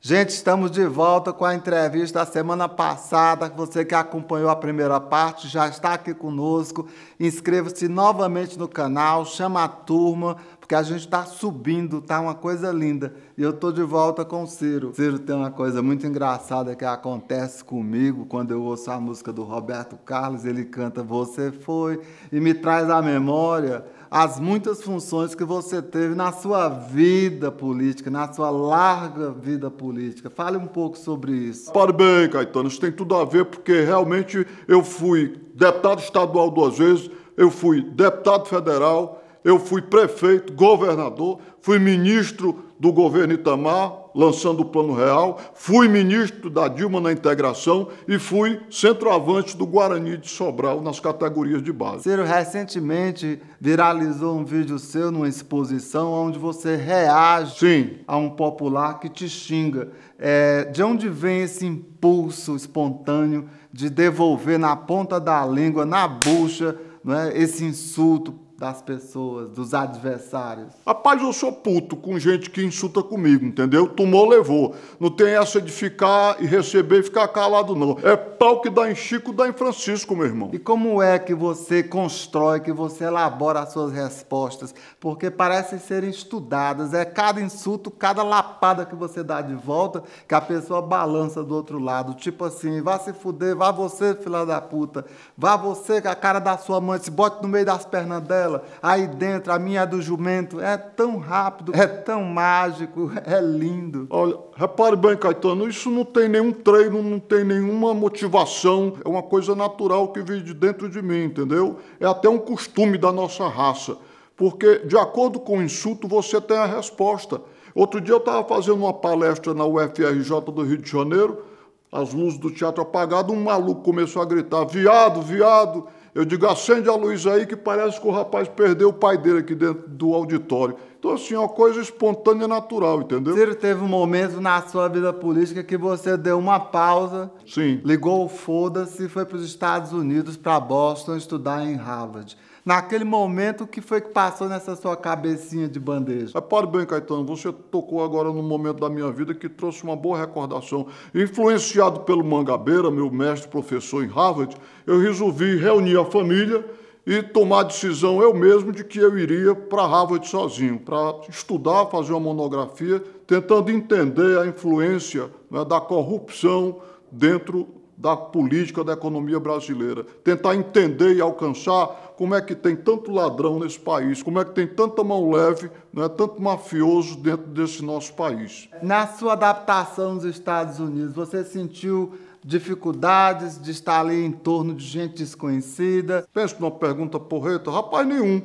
Gente, estamos de volta com a entrevista da semana passada. Você que acompanhou a primeira parte já está aqui conosco. Inscreva-se novamente no canal, chama a turma, porque a gente está subindo, tá uma coisa linda. E eu tô de volta com o Ciro. Ciro tem uma coisa muito engraçada que acontece comigo quando eu ouço a música do Roberto Carlos, ele canta Você Foi e me traz à memória as muitas funções que você teve na sua vida política, na sua larga vida política. Fale um pouco sobre isso. parabéns bem, Caetano, isso tem tudo a ver porque realmente eu fui deputado estadual duas vezes, eu fui deputado federal eu fui prefeito, governador, fui ministro do governo Itamar, lançando o Plano Real, fui ministro da Dilma na integração e fui centroavante do Guarani de Sobral nas categorias de base. Ciro, recentemente viralizou um vídeo seu numa exposição onde você reage Sim. a um popular que te xinga. É, de onde vem esse impulso espontâneo de devolver na ponta da língua, na bucha, né, esse insulto das pessoas, dos adversários? Rapaz, eu sou puto com gente que insulta comigo, entendeu? Tomou, levou. Não tem essa de ficar e receber e ficar calado, não. É pau que dá em Chico, dá em Francisco, meu irmão. E como é que você constrói, que você elabora as suas respostas? Porque parecem ser estudadas. É cada insulto, cada lapada que você dá de volta, que a pessoa balança do outro lado. Tipo assim, vá se fuder, vá você, filha da puta. Vá você com a cara da sua mãe, se bote no meio das pernas dela dela, aí dentro, a minha do jumento. É tão rápido, é, é tão mágico, é lindo. Olha, repare bem, Caetano, isso não tem nenhum treino, não tem nenhuma motivação. É uma coisa natural que vem de dentro de mim, entendeu? É até um costume da nossa raça. Porque, de acordo com o insulto, você tem a resposta. Outro dia eu estava fazendo uma palestra na UFRJ do Rio de Janeiro, as luzes do teatro apagadas, um maluco começou a gritar: viado, viado. Eu digo, acende a luz aí que parece que o rapaz perdeu o pai dele aqui dentro do auditório. Então, assim, é uma coisa espontânea e natural, entendeu? Ciro, teve um momento na sua vida política que você deu uma pausa, Sim. ligou o foda-se e foi para os Estados Unidos, para Boston, estudar em Harvard. Naquele momento, o que foi que passou nessa sua cabecinha de bandeja? Repare é, bem, Caetano, você tocou agora num momento da minha vida que trouxe uma boa recordação. Influenciado pelo Mangabeira, meu mestre professor em Harvard, eu resolvi reunir a família e tomar a decisão eu mesmo de que eu iria para Harvard sozinho, para estudar, fazer uma monografia, tentando entender a influência né, da corrupção dentro da política da economia brasileira, tentar entender e alcançar como é que tem tanto ladrão nesse país, como é que tem tanta mão leve, né, tanto mafioso dentro desse nosso país. Na sua adaptação nos Estados Unidos, você sentiu dificuldades de estar ali em torno de gente desconhecida. Penso numa pergunta porreta, rapaz nenhum.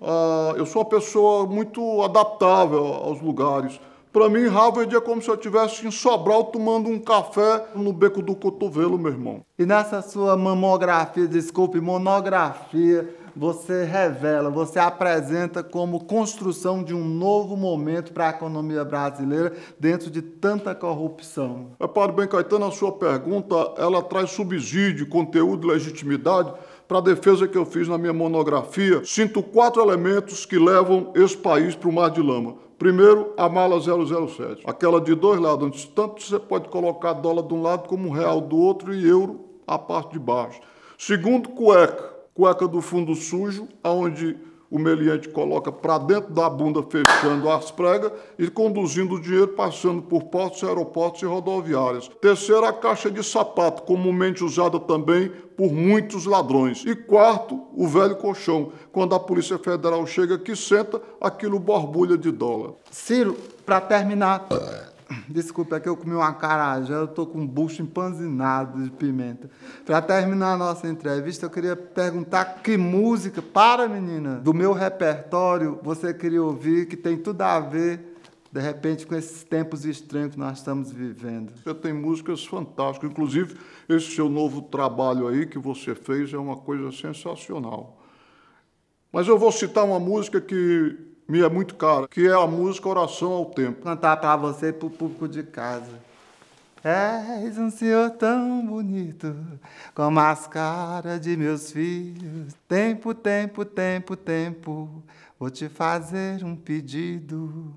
Ah, eu sou uma pessoa muito adaptável aos lugares. Para mim, Harvard é como se eu estivesse em Sobral tomando um café no beco do cotovelo, meu irmão. E nessa sua mamografia, desculpe, monografia, você revela, você apresenta como construção de um novo momento para a economia brasileira dentro de tanta corrupção. É, Padre Caetano, a sua pergunta, ela traz subsídio, conteúdo, legitimidade para a defesa que eu fiz na minha monografia. Sinto quatro elementos que levam esse país para o mar de lama. Primeiro, a mala 007, aquela de dois lados, onde tanto você pode colocar dólar de um lado como real do outro e euro a parte de baixo. Segundo, cueca, cueca do fundo sujo, aonde o meliante coloca para dentro da bunda, fechando as pregas e conduzindo o dinheiro passando por portos, aeroportos e rodoviárias. Terceiro, a caixa de sapato, comumente usada também por muitos ladrões. E quarto, o velho colchão. Quando a Polícia Federal chega aqui, senta, aquilo borbulha de dólar. Ciro, para terminar, Desculpa, é que eu comi uma carajé, eu estou com um bucho empanzinado de pimenta. Para terminar a nossa entrevista, eu queria perguntar que música, para menina, do meu repertório você queria ouvir que tem tudo a ver de repente, com esses tempos estranhos que nós estamos vivendo. Você tem músicas fantásticas. Inclusive, esse seu novo trabalho aí que você fez é uma coisa sensacional. Mas eu vou citar uma música que me é muito cara, que é a música Oração ao Tempo. Cantar para você e pro público de casa. É, és um senhor tão bonito, com as caras de meus filhos. Tempo, tempo, tempo, tempo, vou te fazer um pedido.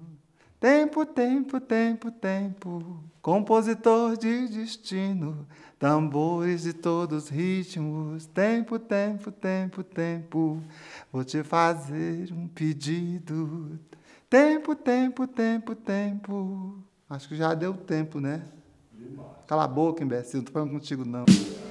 Tempo, tempo, tempo, tempo, compositor de destino, tambores de todos os ritmos. Tempo, tempo, tempo, tempo, vou te fazer um pedido. Tempo, tempo, tempo, tempo. Acho que já deu tempo, né? Cala a boca, imbecil, não tô falando contigo, não.